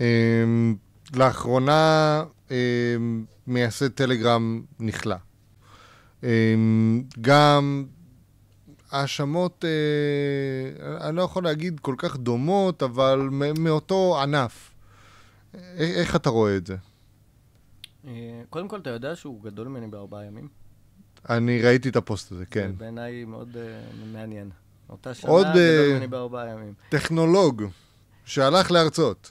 אמ, לאחרונה אמ, מייסד טלגרם נכלא. אמ, גם האשמות, אה, אני לא יכול להגיד כל כך דומות, אבל מאותו ענף. אה, איך אתה רואה את זה? אה, קודם כל, אתה יודע שהוא גדול ממני בארבעה ימים? אני ראיתי את הפוסט הזה, כן. זה בעיניי מאוד מעניין. אותה שנה, גדול ממני בארבעה ימים. טכנולוג שהלך להרצות.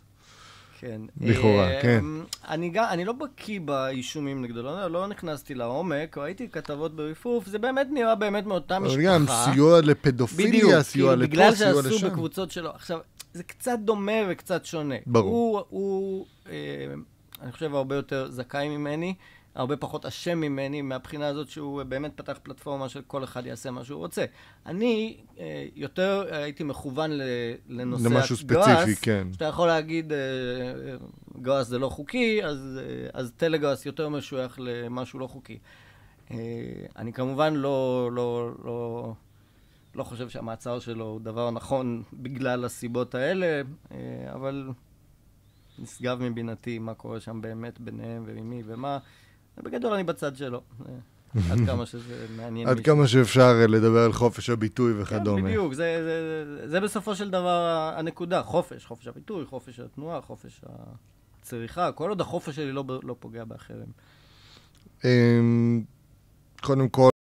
כן. לכאורה, אה, כן. אמ, אני, גם, אני לא בקיא באישומים נגדו, לא, לא נכנסתי לעומק, ראיתי כתבות ברפרוף, זה באמת נראה באמת מאותה משפחה. אבל גם סיוע לפדופיליה, בדיוק, סיוע כאילו, לפה, סיוע לשם. בגלל שעשו בקבוצות שלו. עכשיו, זה קצת דומה וקצת שונה. ברור. הוא, הוא אה, אני חושב, הרבה יותר זכאי ממני. הרבה פחות אשם ממני, מהבחינה הזאת שהוא באמת פתח פלטפורמה שכל אחד יעשה מה שהוא רוצה. אני אה, יותר הייתי מכוון לנושא הגראס. למשהו ספציפי, כן. שאתה יכול להגיד, אה, אה גראס זה לא חוקי, אז, אה, אז טלגראס יותר משוייך למשהו לא חוקי. אה, אני כמובן לא, לא, לא, לא חושב שהמעצר שלו הוא דבר נכון בגלל הסיבות האלה, אה, אבל... נשגב מבינתי מה קורה שם באמת ביניהם וממי ומה. בגדול אני בצד שלו. אה, עד כמה שזה מעניין. עד כמה שאפשר אה, לדבר על חופש הביטוי כן, וכדומה. כן, בדיוק, זה, זה, זה בסופו של דבר הנקודה, חופש, חופש הביטוי, חופש התנועה, חופש הצריכה, כל עוד החופש שלי לא, לא פוגע באחרים. אמ, קודם כל,